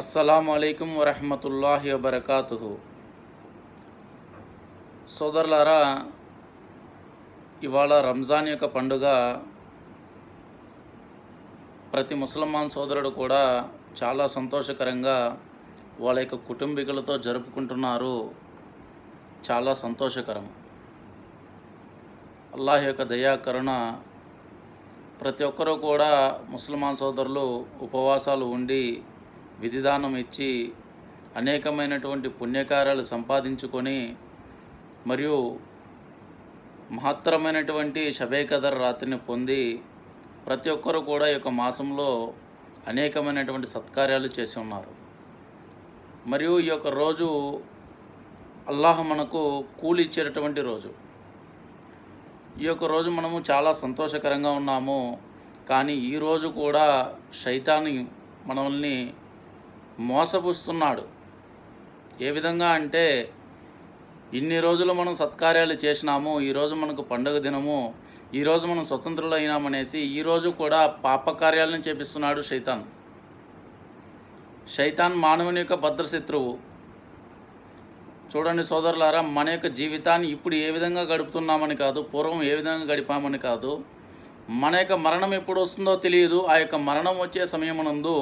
అస్సలాము అలైకుం వరహమతుల్లాహి వబర్కాతు సోదరులారా ఇవాళ రంజాన్ యొక్క పండుగ ప్రతి ముసల్మాన్ సోదరుడు కూడా చాలా సంతోషకరంగా వాళ్ళ యొక్క కుటుంబీకులతో జరుపుకుంటున్నారు చాలా సంతోషకరం అల్లాహ్ యొక్క దయా కరుణ ప్రతి ఒక్కరూ కూడా ముసల్మాన్ సోదరులు ఉపవాసాలు ఉండి విధిదానం ఇచ్చి అనేకమైనటువంటి పుణ్యకార్యాలు సంపాదించుకొని మరియు మహత్తరమైనటువంటి షబేకదర్ రాత్రిని పొంది ప్రతి ఒక్కరు కూడా ఈ యొక్క మాసంలో అనేకమైనటువంటి సత్కార్యాలు చేసి ఉన్నారు మరియు ఈ యొక్క రోజు అల్లాహ్ మనకు కూలి ఇచ్చేటటువంటి రోజు ఈ యొక్క రోజు మనము చాలా సంతోషకరంగా ఉన్నాము కానీ ఈరోజు కూడా శైతాన్ని మనల్ని మోసపుస్తున్నాడు ఏ విధంగా అంటే ఇన్ని రోజులు మనం సత్కార్యాలు చేసినాము ఈరోజు మనకు పండుగ దినము ఈరోజు మనం స్వతంత్రులు అయినామనేసి ఈరోజు కూడా పాపకార్యాలను చేపిస్తున్నాడు శైతాన్ శైతాన్ మానవుని యొక్క భద్రశత్రువు చూడండి సోదరులారా మన యొక్క జీవితాన్ని ఇప్పుడు ఏ విధంగా గడుపుతున్నామని కాదు పూర్వం ఏ విధంగా గడిపామని కాదు మన యొక్క మరణం ఎప్పుడు వస్తుందో తెలియదు ఆ యొక్క మరణం వచ్చే సమయమునందు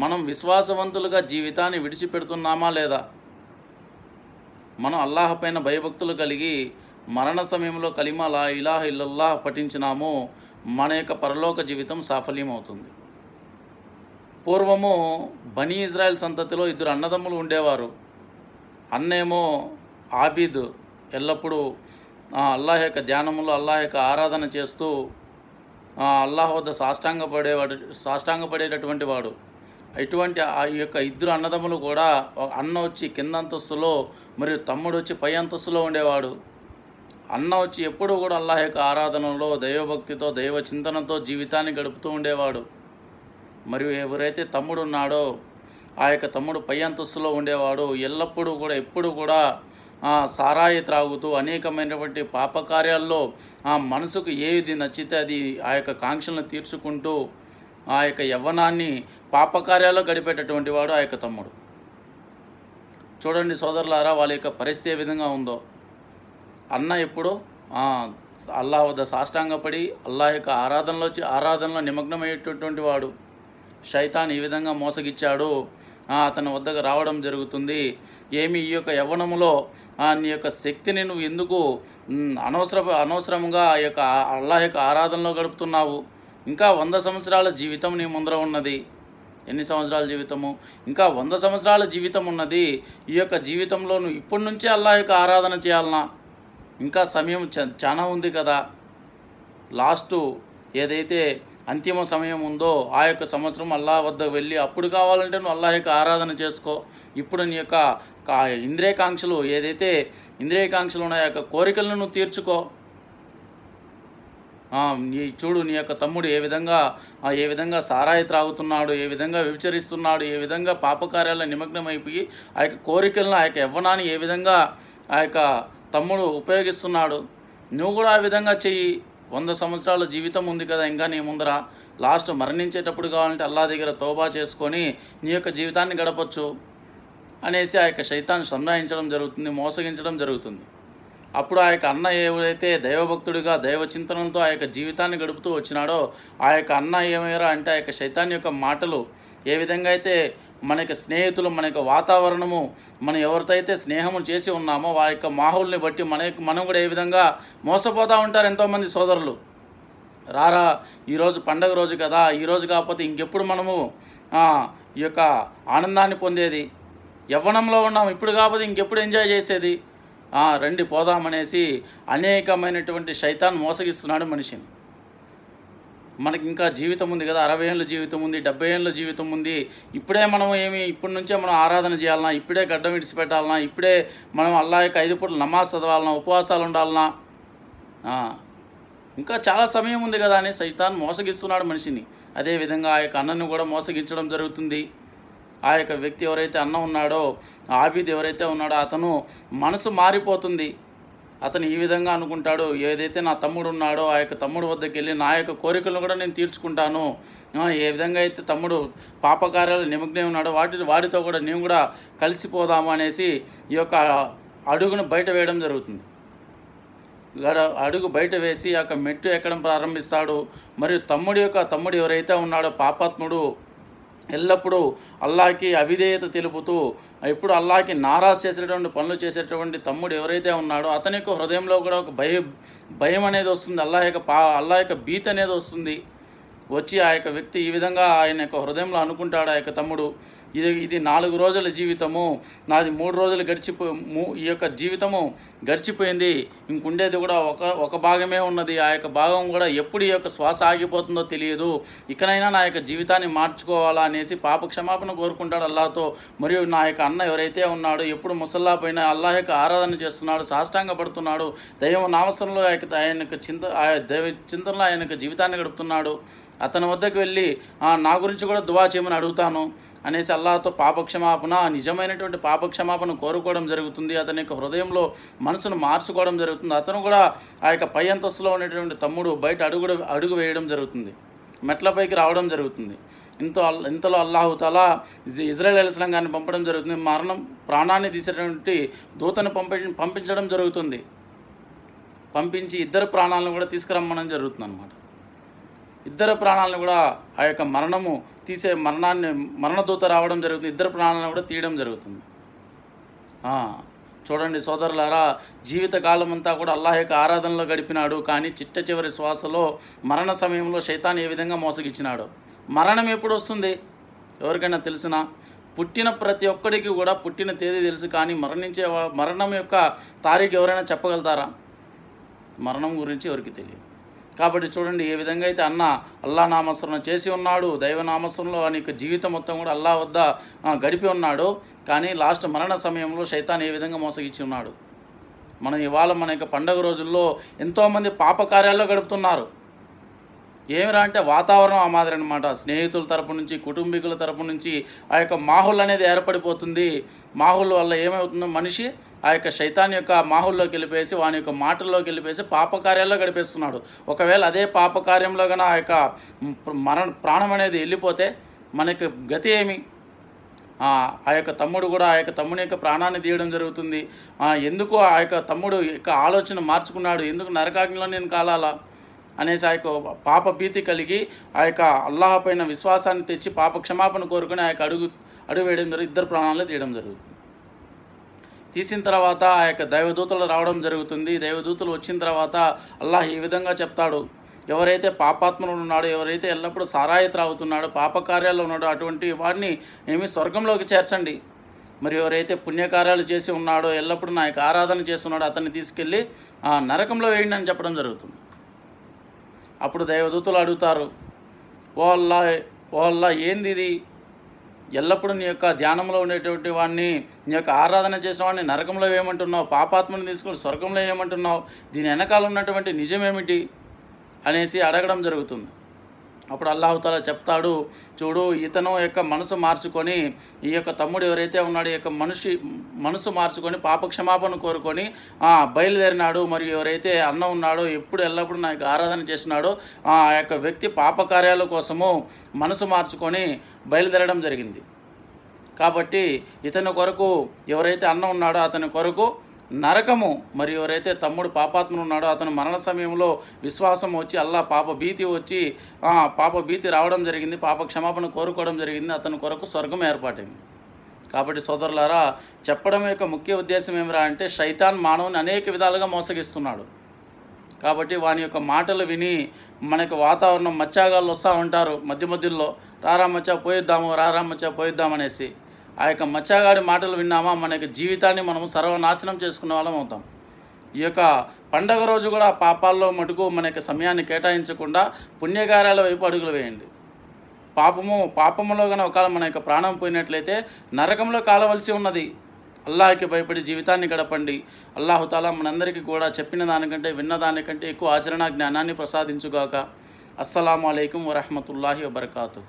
మనం విశ్వాసవంతులుగా జీవితాన్ని విడిచిపెడుతున్నామా లేదా మనం అల్లాహ్ పైన భయభక్తులు కలిగి మరణ సమయంలో కలిమా ఇలాహ ఇల్లల్లాహ పఠించినామో మన యొక్క పరలోక జీవితం సాఫల్యమవుతుంది పూర్వము బనీ ఇజ్రాయెల్ సంతతిలో ఇద్దరు అన్నదమ్ములు ఉండేవారు అన్నేమో ఆబీద్ ఎల్లప్పుడూ అల్లాహ్ యొక్క ధ్యానములు అల్లాహ్ యొక్క ఆరాధన చేస్తూ అల్లాహ్ వద్ద సాష్టాంగపడేవాడు సాష్టాంగపడేటటువంటి వాడు ఇటువంటి ఆ యొక్క ఇద్దరు అన్నదమ్ములు కూడా అన్న వచ్చి కింద అంతస్తులో మరియు తమ్ముడు వచ్చి పై అంతస్తులో ఉండేవాడు అన్న వచ్చి ఎప్పుడూ కూడా అల్లాహ యొక్క ఆరాధనలో దైవభక్తితో దైవ చింతనతో జీవితాన్ని గడుపుతూ ఉండేవాడు మరియు ఎవరైతే తమ్ముడు ఉన్నాడో ఆ యొక్క తమ్ముడు పై అంతస్తులో ఉండేవాడు ఎల్లప్పుడూ కూడా ఎప్పుడు కూడా సారాయి త్రాగుతూ అనేకమైనటువంటి పాపకార్యాల్లో ఆ మనసుకు ఏది నచ్చితే అది ఆ యొక్క కాంక్షలను తీర్చుకుంటూ ఆ యొక్క యవ్వనాన్ని పాపకార్యాల్లో గడిపేటటువంటి వాడు ఆ యొక్క తమ్ముడు చూడండి సోదరులారా వాళ్ళ యొక్క పరిస్థితి ఏ విధంగా ఉందో అన్న ఎప్పుడో అల్లా వద్ద సాష్టాంగపడి అల్లా యొక్క ఆరాధనలో ఆరాధనలో నిమగ్నమయ్యేటటువంటి వాడు శైతాన్ ఈ విధంగా మోసగిచ్చాడు అతని వద్దకు రావడం జరుగుతుంది ఏమి ఈ యొక్క యవ్వనములో నీ యొక్క శక్తిని నువ్వు ఎందుకు అనవసర అనవసరంగా ఆ యొక్క అల్లా యొక్క ఆరాధనలో గడుపుతున్నావు ఇంకా వంద సంవత్సరాల జీవితం నీ ముందర ఉన్నది ఎన్ని సంవత్సరాల జీవితము ఇంకా వంద సంవత్సరాల జీవితం ఉన్నది ఈ యొక్క జీవితంలో నువ్వు ఇప్పటి నుంచే అల్లా యొక్క ఆరాధన చేయాలనా ఇంకా సమయం చాలా ఉంది కదా లాస్ట్ ఏదైతే అంతిమ సమయం ఉందో ఆ యొక్క సంవత్సరం అల్లా వద్దకు వెళ్ళి అప్పుడు కావాలంటే నువ్వు అల్లా యొక్క ఆరాధన చేసుకో ఇప్పుడు నీ యొక్క ఇంద్రియకాంక్షలు ఏదైతే ఇంద్రియకాంక్షలు ఉన్నాయో యొక్క కోరికలను తీర్చుకో నీ చూడు నీ యొక్క తమ్ముడు ఏ విధంగా ఏ విధంగా సారాయి త్రాగుతున్నాడు ఏ విధంగా విచరిస్తున్నాడు ఏ విధంగా పాపకార్యాల నిమగ్నమైపోయి ఆ యొక్క కోరికలను ఆ యొక్క యవ్వనాన్ని ఏ విధంగా ఆ యొక్క తమ్ముడు ఉపయోగిస్తున్నాడు నువ్వు కూడా ఆ విధంగా చెయ్యి వంద సంవత్సరాల జీవితం ఉంది కదా ఇంకా నీ ముందర లాస్ట్ మరణించేటప్పుడు కావాలంటే అల్లా దగ్గర తోబా చేసుకొని నీ యొక్క జీవితాన్ని గడపచ్చు అనేసి ఆ యొక్క శైతాన్ని సంధాయించడం జరుగుతుంది మోసగించడం జరుగుతుంది అప్పుడు ఆ యొక్క అన్న ఏవైతే దైవభక్తుడిగా దైవ చింతనంతో ఆ యొక్క జీవితాన్ని గడుపుతూ వచ్చినాడో ఆ యొక్క అన్న ఏమయ్యారో అంటే ఆ యొక్క శైతాన్ యొక్క మాటలు ఏ విధంగా అయితే మన యొక్క స్నేహితులు మన యొక్క వాతావరణము మనం ఎవరితో అయితే స్నేహము చేసి ఉన్నామో వారి యొక్క మాహుల్ని బట్టి మన యొక్క మనం కూడా ఏ విధంగా మోసపోతూ ఉంటారు ఎంతోమంది సోదరులు రారా ఈరోజు పండగ రోజు కదా ఈరోజు కాకపోతే ఇంకెప్పుడు మనము ఈ యొక్క ఆనందాన్ని పొందేది యవ్వనంలో ఉన్నాం ఇప్పుడు కాకపోతే ఇంకెప్పుడు ఎంజాయ్ చేసేది రండి పోదామనేసి అనేకమైనటువంటి శైతాన్ మోసగిస్తున్నాడు మనిషిని మనకి ఇంకా జీవితం ఉంది కదా అరవై ఏళ్ళ జీవితం ఉంది డెబ్బై ఏళ్ళ జీవితం ఉంది ఇప్పుడే మనం ఏమి ఇప్పటి నుంచే మనం ఆరాధన చేయాలన్నా ఇప్పుడే గడ్డం విడిచిపెట్టాలన్నా ఇప్పుడే మనం అల్లా యొక్క ఐదు పూటలు నమాజ్ చదవాలన్నా ఉపవాసాలు ఉండాలన్నా ఇంకా చాలా సమయం ఉంది కదా అని సైతాన్ మోసగిస్తున్నాడు మనిషిని అదేవిధంగా ఆ యొక్క అన్నను కూడా మోసగించడం జరుగుతుంది ఆ యొక్క వ్యక్తి ఎవరైతే అన్న ఉన్నాడో ఆబిద్ ఎవరైతే ఉన్నాడో అతను మనసు మారిపోతుంది అతను ఈ విధంగా అనుకుంటాడు ఏదైతే నా తమ్ముడు ఉన్నాడో ఆ యొక్క తమ్ముడు వద్దకు వెళ్ళి నా యొక్క కోరికలను కూడా నేను తీర్చుకుంటాను ఏ విధంగా అయితే తమ్ముడు పాపకార్యాలు నిమగ్నే ఉన్నాడో వాటి వాడితో కూడా నేను కూడా కలిసిపోదాము అనేసి ఈ యొక్క అడుగును బయట వేయడం జరుగుతుంది గడ అడుగు బయట వేసి ఆ యొక్క మెట్టు ఎక్కడం ప్రారంభిస్తాడు మరియు తమ్ముడు యొక్క తమ్ముడు ఎవరైతే ఉన్నాడో పాపాత్ముడు ఎల్లప్పుడూ అల్లాకి అవిధేయత తెలుపుతూ ఎప్పుడు అల్లాకి నారాజ్ చేసేటువంటి పనులు చేసేటువంటి తమ్ముడు ఎవరైతే ఉన్నాడో అతని యొక్క హృదయంలో కూడా ఒక భయ భయం అనేది వస్తుంది అల్లా యొక్క పా అల్లా యొక్క భీతి అనేది వస్తుంది వచ్చి ఆ యొక్క వ్యక్తి ఈ విధంగా ఆయన యొక్క హృదయంలో అనుకుంటాడు ఆ యొక్క తమ్ముడు ఇది ఇది నాలుగు రోజుల జీవితము నాది మూడు రోజులు గడిచిపో ఈ యొక్క జీవితము గడిచిపోయింది ఇంకుండేది కూడా ఒక ఒక భాగమే ఉన్నది ఆ యొక్క భాగం కూడా ఎప్పుడు ఈ యొక్క శ్వాస ఆగిపోతుందో తెలియదు ఇకనైనా నా యొక్క జీవితాన్ని మార్చుకోవాలా అనేసి పాప క్షమాపణ కోరుకుంటాడు అల్లాతో మరియు నా యొక్క అన్న ఎవరైతే ఉన్నాడో ఎప్పుడు ముసల్లా పోయినా అల్లాహ్ యొక్క ఆరాధన చేస్తున్నాడు సాష్టాంగ పడుతున్నాడు దైవం యొక్క ఆయన యొక్క చింత దైవ చింతనలో ఆయన యొక్క జీవితాన్ని గడుపుతున్నాడు అతని వద్దకు వెళ్ళి నా గురించి కూడా దువా చేయమని అడుగుతాను అనేసి అల్లాతో పాపక్షమాపణ నిజమైనటువంటి పాపక్షమాపణ కోరుకోవడం జరుగుతుంది అతని యొక్క హృదయంలో మనసును మార్చుకోవడం జరుగుతుంది అతను కూడా ఆ యొక్క పై అంతస్తులో ఉన్నటువంటి తమ్ముడు బయట అడుగు అడుగు వేయడం జరుగుతుంది మెట్లపైకి రావడం జరుగుతుంది ఇంతో ఇంతలో అల్లాహుతాలా ఇజ్రాయెల్ గారిని పంపడం జరుగుతుంది మరణం ప్రాణాన్ని తీసేటువంటి దూతను పంపి పంపించడం జరుగుతుంది పంపించి ఇద్దరు ప్రాణాలను కూడా తీసుకురమ్మడం జరుగుతుంది అనమాట ఇద్దరు ప్రాణాలను కూడా ఆ యొక్క మరణము తీసే మరణాన్ని మరణదూత రావడం జరుగుతుంది ఇద్దరు ప్రాణాలను కూడా తీయడం జరుగుతుంది చూడండి సోదరులారా జీవితకాలం అంతా కూడా అల్లాహ యొక్క ఆరాధనలో గడిపినాడు కానీ చిట్ట చివరి శ్వాసలో మరణ సమయంలో శైతాన్ ఏ విధంగా మోసగిచ్చినాడు మరణం ఎప్పుడు వస్తుంది ఎవరికైనా తెలిసినా పుట్టిన ప్రతి ఒక్కడికి కూడా పుట్టిన తేదీ తెలుసు కానీ మరణించే మరణం యొక్క తారీఖు ఎవరైనా చెప్పగలుగుతారా మరణం గురించి ఎవరికి తెలియదు కాబట్టి చూడండి ఏ విధంగా అయితే అన్న అల్లా నామస్మరణ చేసి ఉన్నాడు దైవనామస్మరణలో అని జీవితం మొత్తం కూడా అల్లా వద్ద గడిపి ఉన్నాడు కానీ లాస్ట్ మరణ సమయంలో శైతాన్ ఏ విధంగా మోసగిచ్చి ఉన్నాడు మనం ఇవాళ మన యొక్క పండగ రోజుల్లో ఎంతోమంది పాపకార్యాల్లో గడుపుతున్నారు ఏమిరా అంటే వాతావరణం ఆ మాదిరి అనమాట స్నేహితుల తరపు నుంచి కుటుంబీకుల తరపు నుంచి ఆ యొక్క మాహుల్ అనేది ఏర్పడిపోతుంది మాహుల్ వల్ల ఏమవుతుందో మనిషి ఆ యొక్క శైతాన్ యొక్క మాహుల్లోకి వెళ్ళిపోయేసి వాని యొక్క మాటల్లోకి వెళ్ళిపోయేసి పాపకార్యాల్లో గడిపేస్తున్నాడు ఒకవేళ అదే పాపకార్యంలో కనుక ఆ యొక్క మరణ ప్రాణం అనేది వెళ్ళిపోతే మనకి గతి ఏమి ఆ యొక్క తమ్ముడు కూడా ఆ యొక్క తమ్ముని యొక్క ప్రాణాన్ని తీయడం జరుగుతుంది ఎందుకు ఆ యొక్క తమ్ముడు యొక్క ఆలోచన మార్చుకున్నాడు ఎందుకు నరకాగ్నిలో నేను కాలాలా అనేసి ఆ యొక్క పాప భీతి కలిగి ఆ యొక్క అల్లాహ పైన విశ్వాసాన్ని తెచ్చి పాప క్షమాపణ కోరుకుని ఆ యొక్క అడుగు అడుగు వేయడం జరుగుతుంది ఇద్దరు ప్రాణాలు తీయడం జరుగుతుంది తీసిన తర్వాత ఆ యొక్క దైవదూతలు రావడం జరుగుతుంది దైవదూతలు వచ్చిన తర్వాత అల్లాహ్ ఈ విధంగా చెప్తాడు ఎవరైతే పాపాత్మలు ఉన్నాడో ఎవరైతే ఎల్లప్పుడూ సారాయి త్రాగుతున్నాడో కార్యాల్లో ఉన్నాడో అటువంటి వాడిని ఏమి స్వర్గంలోకి చేర్చండి మరి ఎవరైతే పుణ్యకార్యాలు చేసి ఉన్నాడో ఎల్లప్పుడూ నా యొక్క ఆరాధన చేస్తున్నాడో అతన్ని తీసుకెళ్ళి నరకంలో వేయండి అని చెప్పడం జరుగుతుంది అప్పుడు దైవదూతలు అడుగుతారు ఓ అల్లా ఓ అల్లా ఏంది ఇది ఎల్లప్పుడూ నీ యొక్క ధ్యానంలో ఉండేటువంటి వాడిని నీ యొక్క ఆరాధన చేసిన వాడిని నరకంలో ఏమంటున్నావు పాపాత్మను తీసుకుని స్వర్గంలో ఏమంటున్నావు దీని వెనకాల ఉన్నటువంటి నిజమేమిటి అనేసి అడగడం జరుగుతుంది అప్పుడు అల్లాహుతాల చెప్తాడు చూడు ఇతను యొక్క మనసు మార్చుకొని ఈ యొక్క తమ్ముడు ఎవరైతే ఉన్నాడో ఈ యొక్క మనిషి మనసు మార్చుకొని పాపక్షమాపణ కోరుకొని బయలుదేరినాడు మరియు ఎవరైతే అన్న ఉన్నాడో ఎప్పుడు ఎల్లప్పుడూ నా యొక్క ఆరాధన చేసినాడో ఆ యొక్క వ్యక్తి పాపకార్యాల కోసము మనసు మార్చుకొని బయలుదేరడం జరిగింది కాబట్టి ఇతని కొరకు ఎవరైతే అన్న ఉన్నాడో అతని కొరకు నరకము మరి ఎవరైతే తమ్ముడు పాపాత్మను ఉన్నాడో అతను మరణ సమయంలో విశ్వాసం వచ్చి అల్లా పాప భీతి వచ్చి పాప భీతి రావడం జరిగింది పాప క్షమాపణ కోరుకోవడం జరిగింది అతని కొరకు స్వర్గం ఏర్పాటైంది కాబట్టి సోదరులారా చెప్పడం యొక్క ముఖ్య ఉద్దేశం ఏమిరా అంటే శైతాన్ మానవుని అనేక విధాలుగా మోసగిస్తున్నాడు కాబట్టి వాని యొక్క మాటలు విని మనకు వాతావరణం మచ్చాగాళ్ళు వస్తూ ఉంటారు మధ్య మధ్యలో రారామచ్చా పోయిద్దాము రారామచ్చా పోయిద్దామనేసి ఆ యొక్క మత్స్యగాడి మాటలు విన్నామా మన యొక్క జీవితాన్ని మనం సర్వనాశనం చేసుకున్న వాళ్ళం అవుతాం ఈ యొక్క పండగ రోజు కూడా పాపాల్లో మటుకు మన యొక్క సమయాన్ని కేటాయించకుండా పుణ్యకార్యాల వైపు అడుగులు వేయండి పాపము పాపములో కానీ ఒకవేళ మన యొక్క ప్రాణం పోయినట్లయితే నరకంలో కాలవలసి ఉన్నది అల్లాహకి భయపడి జీవితాన్ని గడపండి అల్లాహుతాలా మనందరికీ కూడా చెప్పిన దానికంటే విన్న దానికంటే ఎక్కువ ఆచరణ జ్ఞానాన్ని ప్రసాదించుగాక అస్సలం అయికం వరహమతుల్లాహి వబర్కాతు